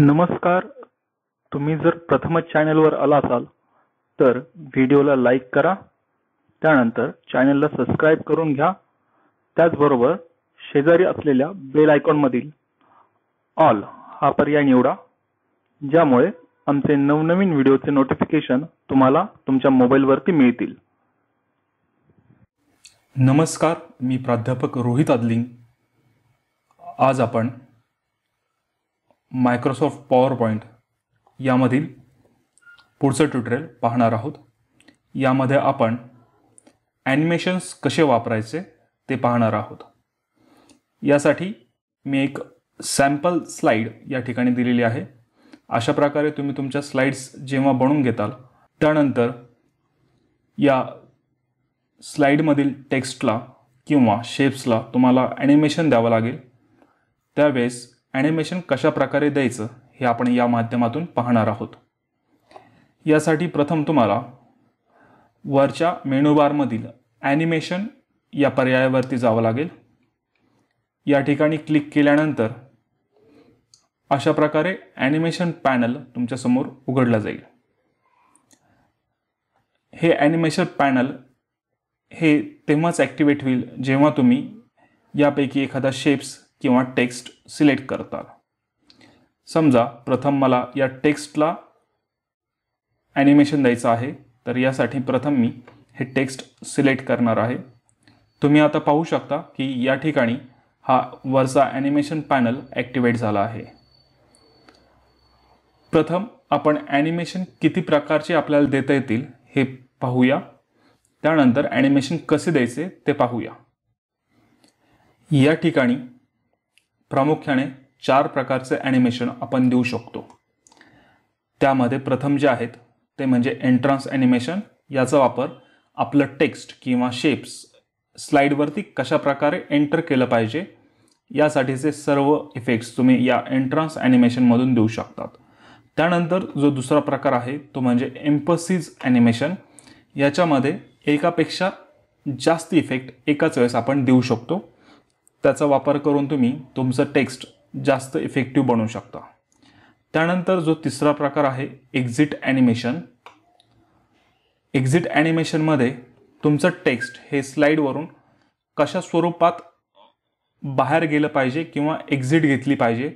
नमस्कार तुम्ही जर प्रथमच चॅनलवर आला असाल तर व्हिडिओला लाईक करा त्यानंतर चॅनलला सबस्क्राईब करून घ्या त्याचबरोबर शेजारी असलेल्या बेल आयकॉनमधील ऑल हा पर्याय निवडा ज्यामुळे आमचे नवनवीन व्हिडिओचे नोटिफिकेशन तुम्हाला तुमच्या मोबाईलवरती मिळतील नमस्कार मी प्राध्यापक रोहित आदलिंग आज आपण मायक्रोसॉफ्ट पॉवर पॉईंट यामधील पुढचं ट्युटोरियल पाहणार आहोत यामध्ये आपण ॲनिमेशन्स कसे वापरायचे ते पाहणार आहोत यासाठी मी एक सॅम्पल स्लाईड या ठिकाणी दिलेली आहे अशा प्रकारे तुम्ही तुमच्या स्लाइड्स जेव्हा बनवून घेताल त्यानंतर या स्लाइडमधील टेक्स्टला किंवा शेप्सला तुम्हाला ॲनिमेशन द्यावं लागेल त्यावेळेस ॲनिमेशन कशाप्रकारे द्यायचं हे आपण या माध्यमातून पाहणार आहोत यासाठी प्रथम तुम्हाला वरच्या मेनूबारमधील ॲनिमेशन या पर्यायावरती जावं लागेल या ठिकाणी क्लिक केल्यानंतर अशा प्रकारे ॲनिमेशन पॅनल तुमच्यासमोर उघडला जाईल हे ॲनिमेशन पॅनल हे तेव्हाच ॲक्टिवेट होईल जेव्हा तुम्ही यापैकी एखादा शेप्स किंवा टेक्स्ट सिलेक्ट करतात समजा प्रथम मला या टेक्स्टला ॲनिमेशन द्यायचं आहे तर यासाठी प्रथम मी हे टेक्स्ट सिलेक्ट करणार आहे तुम्ही आता पाहू शकता की या ठिकाणी हा वरचा ॲनिमेशन पॅनल ॲक्टिवेट झाला आहे प्रथम आपण ॲनिमेशन किती प्रकारचे आपल्याला देता येतील हे पाहूया त्यानंतर ॲनिमेशन कसे द्यायचे ते पाहूया या ठिकाणी प्रामुख्याने चार प्रकारचे ॲनिमेशन आपण देऊ शकतो त्यामध्ये प्रथम जे आहेत ते म्हणजे एन्ट्रान्स ॲनिमेशन याचा वापर आपलं टेक्स्ट किंवा शेप्स स्लाईडवरती कशाप्रकारे एंटर केलं पाहिजे यासाठीचे सर्व इफेक्ट्स तुम्ही या एन्ट्रान्स ॲनिमेशनमधून देऊ शकतात त्यानंतर जो दुसरा प्रकार आहे तो म्हणजे एम्पसिज ॲनिमेशन याच्यामध्ये एकापेक्षा जास्त इफेक्ट एकाच वेळेस आपण देऊ शकतो त्याचा वापर करून तुम्ही तुमचं टेक्स्ट जास्त इफेक्टिव्ह बनवू शकता त्यानंतर जो तिसरा प्रकार आहे एक्झिट ॲनिमेशन एक्झिट ॲनिमेशनमध्ये तुमचं टेक्स्ट हे स्लाईडवरून कशा स्वरूपात बाहेर गेलं पाहिजे किंवा एक्झिट घेतली पाहिजे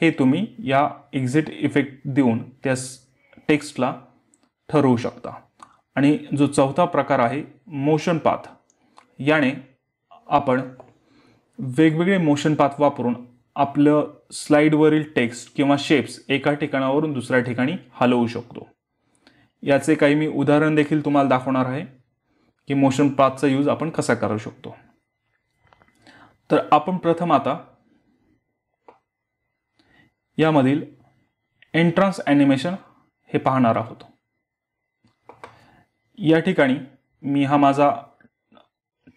हे तुम्ही या एक्झिट इफेक्ट देऊन त्या टेक्स्टला ठरवू शकता आणि जो चौथा प्रकार आहे मोशन पाथ याने आपण वेगवेगळे मोशन पाथ वापरून आपलं स्लाईडवरील टेक्स्ट किंवा शेप्स एका ठिकाणावरून दुसऱ्या ठिकाणी हलवू शकतो याचे काही मी उदाहरण देखील तुम्हाला दाखवणार आहे की मोशन पाथचा यूज आपण कसा करू शकतो तर आपण प्रथम आता यामधील एंट्रान्स ॲनिमेशन हे पाहणार आहोत या ठिकाणी मी हा माझा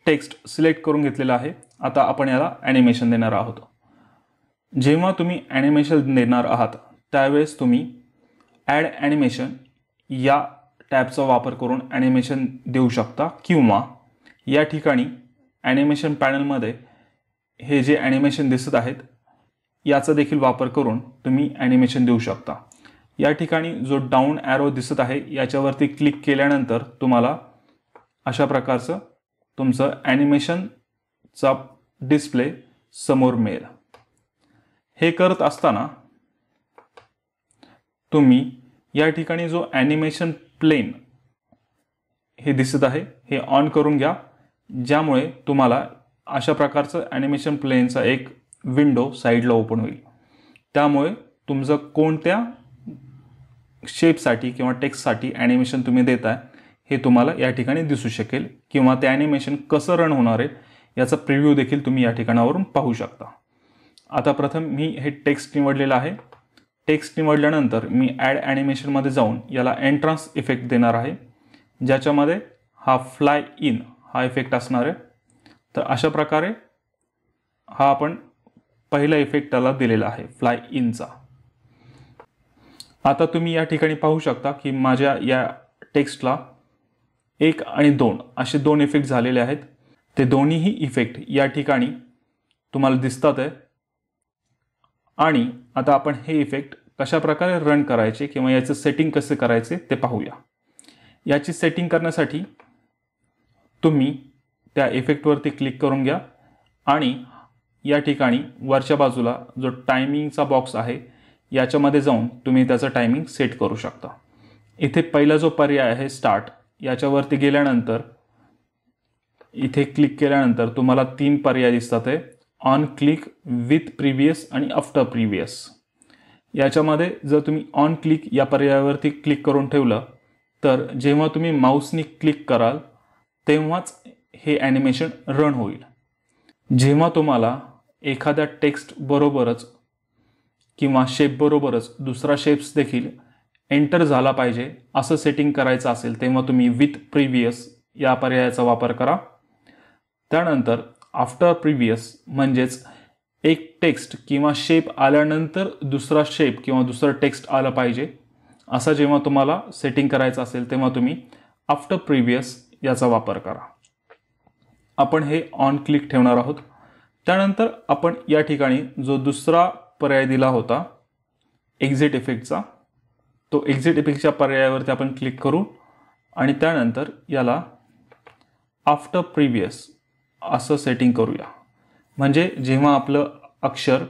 टेक्स्ट सिलेक्ट करून घेतलेला आहे आता आपण याला ॲनिमेशन देणार आहोत जेव्हा तुम्ही ॲनिमेशन देणार आहात त्यावेळेस तुम्ही ॲड ॲनिमेशन या टॅबचा वापर करून ॲनिमेशन देऊ शकता किंवा या ठिकाणी ॲनिमेशन पॅनलमध्ये हे जे ॲनिमेशन दिसत आहेत याचा देखील वापर करून तुम्ही ॲनिमेशन देऊ शकता या ठिकाणी जो डाऊन ॲरो दिसत आहे याच्यावरती क्लिक केल्यानंतर तुम्हाला अशा प्रकारचं तुमचं ॲनिमेशनचा डिस्प्ले समोर मिळेल हे करत असताना तुम्ही या ठिकाणी जो ॲनिमेशन प्लेन हे दिसत आहे हे ऑन करून घ्या ज्यामुळे तुम्हाला अशा प्रकारचं ॲनिमेशन प्लेनचा एक विंडो साईडला ओपन होईल त्यामुळे तुमचं कोणत्या शेपसाठी किंवा टेक्स्टसाठी ॲनिमेशन तुम्ही देत आहे हे तुम्हाला या ठिकाणी दिसू शकेल किंवा ते ॲनिमेशन कसं रन होणार आहे याचा प्रिव्ह्यू देखील तुम्ही या ठिकाणावरून पाहू शकता आता प्रथम मी हे टेक्स्ट निवडलेलं आहे टेक्स्ट निवडल्यानंतर मी ॲड ॲनिमेशनमध्ये जाऊन याला एंट्रान्स इफेक्ट देणार आहे ज्याच्यामध्ये हा फ्लाय इन हा इफेक्ट असणार आहे तर अशा प्रकारे हा आपण पहिला इफेक्ट त्याला दिलेला आहे फ्लाय इनचा आता तुम्ही या ठिकाणी पाहू शकता की माझ्या या टेक्स्टला एक आणि दोन असे दोन इफेक्ट झालेले आहेत ते दोन्हीही इफेक्ट या ठिकाणी तुम्हाला दिसतात आहे आणि आता आपण हे इफेक्ट कशाप्रकारे रन करायचे किंवा याचं सेटिंग कसे करायचे ते पाहूया याची सेटिंग करण्यासाठी तुम्ही त्या इफेक्टवरती क्लिक करून घ्या आणि या ठिकाणी वरच्या बाजूला जो टायमिंगचा बॉक्स आहे याच्यामध्ये जाऊन तुम्ही त्याचं टायमिंग सेट करू शकता इथे पहिला जो पर्याय आहे स्टार्ट याच्यावरती गेल्यानंतर इथे क्लिक केल्यानंतर तुम्हाला तीन पर्याय दिसतात आहे ऑन क्लिक विथ प्रिव्हियस आणि आफ्टर प्रिव्हियस याच्यामध्ये जर तुम्ही ऑन क्लिक या पर्यायावरती क्लिक करून ठेवलं तर जेव्हा तुम्ही माऊसनी क्लिक कराल तेव्हाच हे ॲनिमेशन रन होईल जेव्हा तुम्हाला एखाद्या टेक्स्ट बरोबरच किंवा शेपबरोबरच दुसरा शेप्स देखील एंटर झाला पाहिजे असं सेटिंग करायचं असेल तेव्हा तुम्ही विथ प्रिव्हियस या पर्यायाचा वापर करा त्यानंतर आफ्टर प्रिव्हियस म्हणजेच एक टेक्स्ट किंवा शेप आल्यानंतर दुसरा शेप किंवा दुसरं टेक्स्ट आलं पाहिजे असा जेव्हा तुम्हाला सेटिंग करायचं असेल तेव्हा तुम्ही आफ्टर प्रिव्हियस याचा वापर करा आपण हे ऑन क्लिक ठेवणार आहोत त्यानंतर आपण या ठिकाणी जो दुसरा पर्याय दिला होता एक्झिट इफेक्टचा तो एक्झिट इफेक्टच्या पर्यायावरती आपण क्लिक करू आणि त्यानंतर याला आफ्टर प्रिव्हियस असं सेटिंग करूया म्हणजे जेव्हा आपलं अक्षर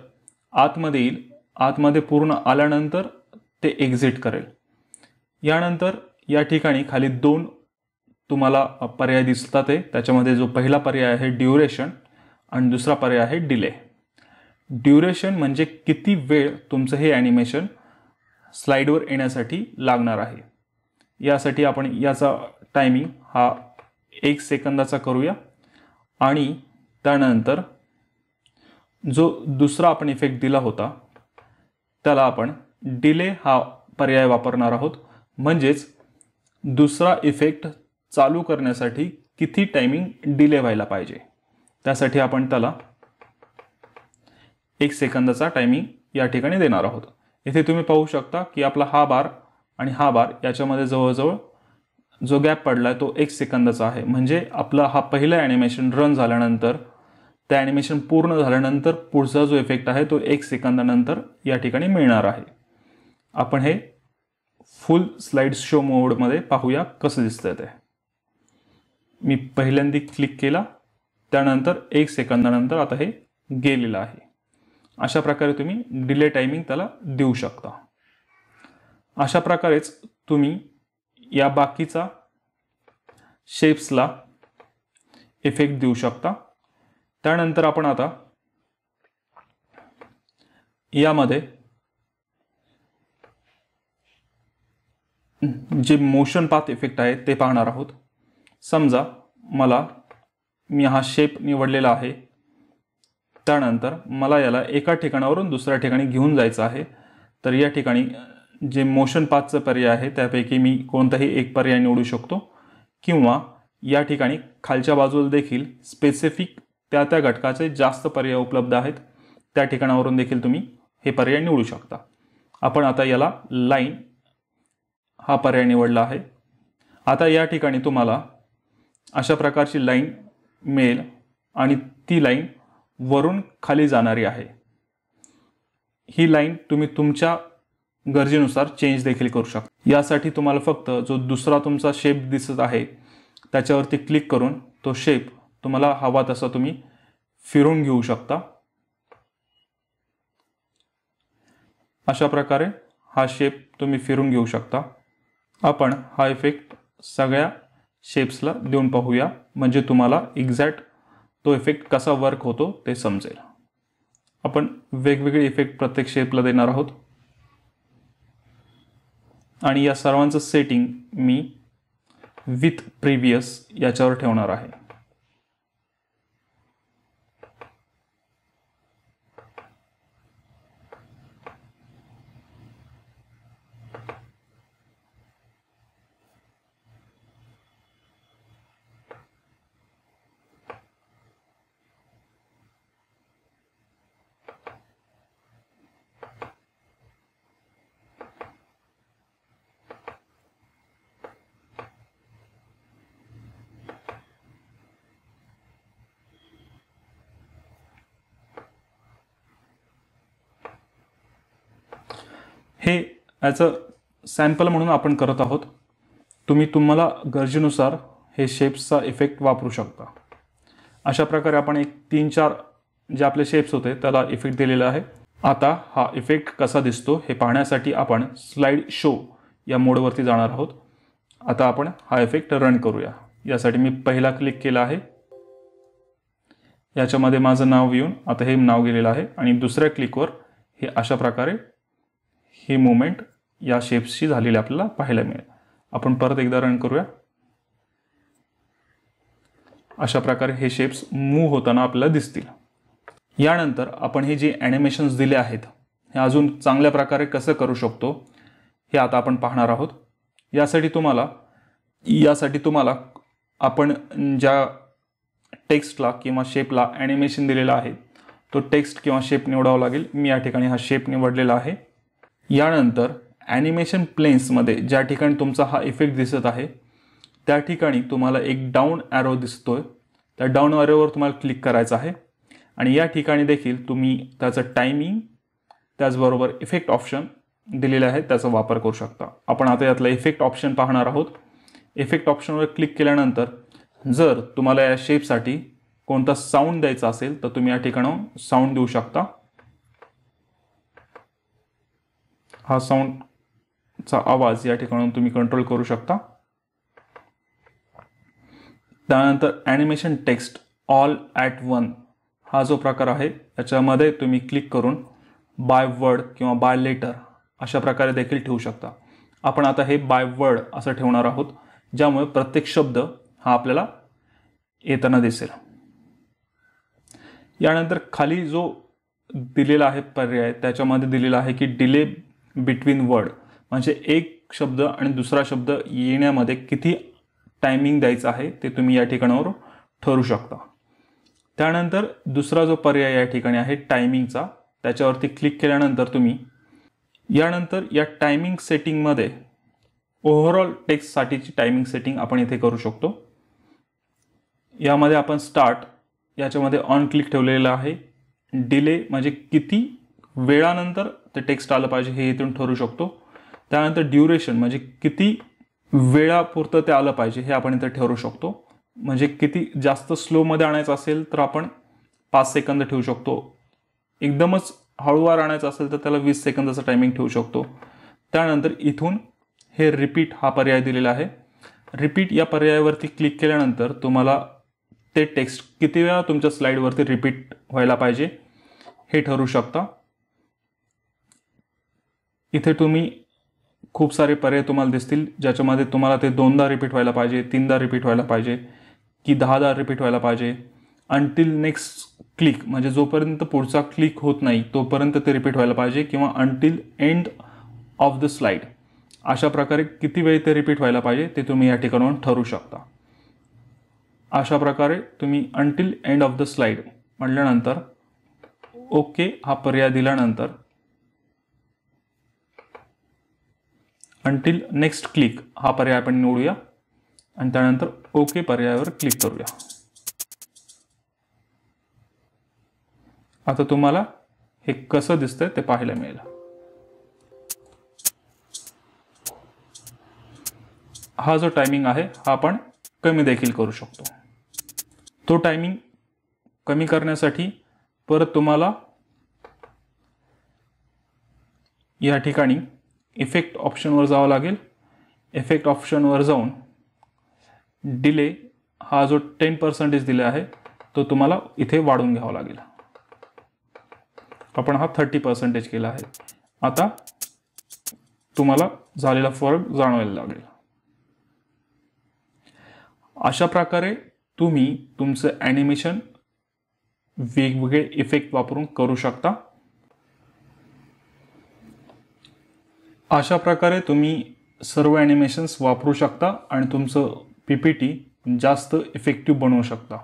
आतमध्ये येईल आतमध्ये पूर्ण आल्यानंतर ते एक्झिट करेल यानंतर या ठिकाणी खाली दोन तुम्हाला पर्याय दिसतात आहे त्याच्यामध्ये जो पहिला पर्याय आहे ड्युरेशन आणि दुसरा पर्याय आहे डिले ड्युरेशन म्हणजे किती वेळ तुमचं हे ॲनिमेशन स्लाईडवर येण्यासाठी लागणार आहे यासाठी आपण याचा टायमिंग हा एक सेकंदाचा करूया आणि त्यानंतर जो दुसरा आपण इफेक्ट दिला होता त्याला आपण डिले हा पर्याय वापरणार आहोत म्हणजेच दुसरा इफेक्ट चालू करण्यासाठी किती टायमिंग डिले व्हायला पाहिजे त्यासाठी आपण त्याला एक सेकंदाचा टायमिंग या ठिकाणी देणार आहोत इथे तुम्ही पाहू शकता की आपला हा बार आणि हा बार याच्यामध्ये जवळजवळ जो गॅप पडला आहे तो एक सेकंदाचा आहे म्हणजे आपला हा पहिला ॲनिमेशन रन झाल्यानंतर त्या ॲनिमेशन पूर्ण झाल्यानंतर पुढचा जो इफेक्ट आहे तो एक सेकंदानंतर या ठिकाणी मिळणार आहे आपण हे फुल स्लाइड शो मोडमध्ये पाहूया कसं दिसतं ते मी पहिल्यांदा क्लिक केला त्यानंतर एक सेकंदानंतर आता हे गेलेलं आहे अशा प्रकारे तुम्ही डिले टायमिंग त्याला देऊ शकता अशा प्रकारेच तुम्ही या बाकीचा शेप्सला इफेक्ट देऊ शकता त्यानंतर आपण आता यामध्ये जे मोशन पाथ इफेक्ट आहे ते पाहणार आहोत समजा मला मी हा शेप निवडलेला आहे त्यानंतर मला याला एका ठिकाणावरून दुसऱ्या ठिकाणी घेऊन जायचं आहे तर या ठिकाणी जे मोशन पाचचं पर्याय आहे त्यापैकी मी कोणताही एक पर्याय निवडू शकतो किंवा या ठिकाणी खालच्या बाजूला देखील स्पेसिफिक त्या त्या घटकाचे जास्त पर्याय उपलब्ध आहेत त्या ठिकाणावरून देखील तुम्ही हे पर्याय निवडू शकता आपण आता याला लाईन हा पर्याय निवडला आहे आता या ठिकाणी तुम्हाला अशा प्रकारची लाईन मिळेल आणि ती लाईन वरून खाली जाणारी आहे ही लाईन तुम्ही तुमच्या गरजेनुसार चेंज देखील करू शकता यासाठी तुम्हाला फक्त जो दुसरा तुमचा शेप दिसत आहे त्याच्यावरती क्लिक करून तो शेप तुम्हाला हवा तसा तुम्ही फिरून घेऊ शकता अशा प्रकारे हा शेप तुम्ही फिरून घेऊ शकता आपण हा इफेक्ट सगळ्या शेप्सला देऊन पाहूया म्हणजे तुम्हाला एक्झॅक्ट तो इफेक्ट कसा वर्क होतो ते समजेल आपण वेगवेगळे इफेक्ट प्रत्येक शेपला देणार आहोत आणि या सर्वांचं सेटिंग मी विथ प्रिव्हियस याच्यावर ठेवणार आहे हे ॲज अ सॅम्पल म्हणून आपण करत आहोत तुम्ही तुम्हाला गरजेनुसार हे शेप्सचा इफेक्ट वापरू शकता अशा प्रकारे आपण एक तीन चार जे आपले शेप्स होते त्याला इफेक्ट दिलेला आहे आता हा इफेक्ट कसा दिसतो हे पाहण्यासाठी आपण स्लाईड शो या मोडवरती जाणार आहोत आता आपण हा इफेक्ट रन करूया यासाठी मी पहिला क्लिक केला आहे याच्यामध्ये माझं नाव येऊन आता हे नाव गेलेलं आहे आणि दुसऱ्या क्लिकवर हे अशा प्रकारे ही मुवमेंट या शेप्सची झालेली आपल्याला पाहायला मिळेल आपण परत एकदा रन करूया अशा प्रकारे हे शेप्स मूव्ह होताना आपल्याला दिसतील यानंतर आपण हे जे ॲनिमेशन्स दिले आहेत हे अजून चांगल्या प्रकारे कसं करू शकतो हे आता आपण पाहणार आहोत यासाठी तुम्हाला यासाठी तुम्हाला आपण ज्या टेक्स्टला किंवा शेपला ॲनिमेशन दिलेला आहे तो टेक्स्ट किंवा शेप निवडावा लागेल मी या ठिकाणी हा शेप निवडलेला आहे यानंतर ॲनिमेशन प्लेन्समध्ये ज्या ठिकाणी तुमचा हा इफेक्ट दिसत आहे त्या ठिकाणी तुम्हाला एक डाऊन ॲरो दिसतो आहे त्या डाऊन ॲरोवर तुम्हाला क्लिक करायचं आहे आणि या ठिकाणी देखील तुम्ही त्याचं टायमिंग त्याचबरोबर इफेक्ट ऑप्शन दिलेलं आहे त्याचा वापर करू शकता आपण आता यातला इफेक्ट ऑप्शन पाहणार आहोत इफेक्ट ऑप्शनवर क्लिक केल्यानंतर जर तुम्हाला या शेपसाठी कोणता साऊंड द्यायचा असेल तर तुम्ही या ठिकाणाहून साऊंड देऊ शकता हा साऊंडचा आवाज या ठिकाणून तुम्ही कंट्रोल करू शकता त्यानंतर animation text all at one हा जो प्रकार आहे त्याच्यामध्ये तुम्ही क्लिक करून बाय वर्ड किंवा बाय लेटर अशा प्रकारे देखील ठेवू शकता आपण आता हे बाय वर्ड असं ठेवणार आहोत ज्यामुळे प्रत्येक शब्द हा आपल्याला येताना दिसेल यानंतर खाली जो दिलेला आहे पर्याय त्याच्यामध्ये दिलेला आहे की डिले बिटवीन वर्ड म्हणजे एक शब्द आणि दुसरा शब्द येण्यामध्ये किती टायमिंग द्यायचं आहे ते तुम्ही या ठिकाणावर ठरू शकता त्यानंतर दुसरा जो पर्याय या ठिकाणी आहे टायमिंगचा त्याच्यावरती क्लिक केल्यानंतर तुम्ही यानंतर या टायमिंग सेटिंगमध्ये ओव्हरऑल टेक्स्टसाठीची टायमिंग सेटिंग आपण इथे करू शकतो यामध्ये आपण स्टार्ट याच्यामध्ये ऑन क्लिक ठेवलेलं आहे डिले म्हणजे किती वेळानंतर ते टेक्स्ट आलं पाहिजे हे इथून ठरू शकतो त्यानंतर ड्युरेशन म्हणजे किती वेळापुरतं ते आलं पाहिजे हे आपण इथं ठरू शकतो म्हणजे किती जास्त स्लोमध्ये आणायचं असेल तर आपण पाच सेकंद ठेवू शकतो एकदमच हळूवार आणायचं असेल तर त्याला वीस सेकंदाचं टायमिंग ठेवू शकतो त्यानंतर इथून हे रिपीट हा पर्याय दिलेला आहे रिपीट या पर्यायावरती क्लिक केल्यानंतर तुम्हाला ते टेक्स्ट किती वेळा तुमच्या स्लाईडवरती रिपीट व्हायला पाहिजे हे ठरू शकता इथे तुम्ही खूप सारे पर्याय तुम्हाला दिसतील ज्याच्यामध्ये तुम्हाला ते दोनदा रिपीट व्हायला पाहिजे तीनदा रिपीट व्हायला पाहिजे की दहादा रिपीट व्हायला पाहिजे अंटिल नेक्स्ट क्लिक म्हणजे जोपर्यंत पुढचा क्लिक होत नाही तोपर्यंत ते रिपीट व्हायला पाहिजे किंवा until end of the slide अशा प्रकारे किती वेळ ते रिपीट व्हायला पाहिजे ते तुम्ही या ठिकाणाहून ठरू शकता अशा प्रकारे तुम्ही until end of the slide म्हटल्यानंतर ओके हा पर्याय दिल्यानंतर अंटील नेक्स्ट क्लिक हा पर्याय आपण निवडूया आणि त्यानंतर ओके पर्यायावर क्लिक करूया आता तुम्हाला हे कसं दिसतंय ते पाहायला मिळेल हा जो टायमिंग आहे हा आपण कमी देखील करू शकतो तो टाइमिंग कमी करण्यासाठी परत तुम्हाला या ठिकाणी इफेक्ट ऑप्शनवर जावं लागेल इफेक्ट ऑप्शनवर जाऊन डिले हा जो टेन पर्सेंटेज दिला आहे तो तुम्हाला इथे वाढून घ्यावा लागेल आपण हा थर्टी पर्सेंटेज केला आहे आता तुम्हाला झालेला फरक जाणवायला लागेल अशा प्रकारे तुम्ही तुमचं ॲनिमेशन वेगवेगळे इफेक्ट वापरून करू शकता अशा प्रकारे तुम्ही सर्व ॲनिमेशन्स वापरू शकता आणि तुमचं पी पी टी जास्त इफेक्टिव्ह बनवू शकता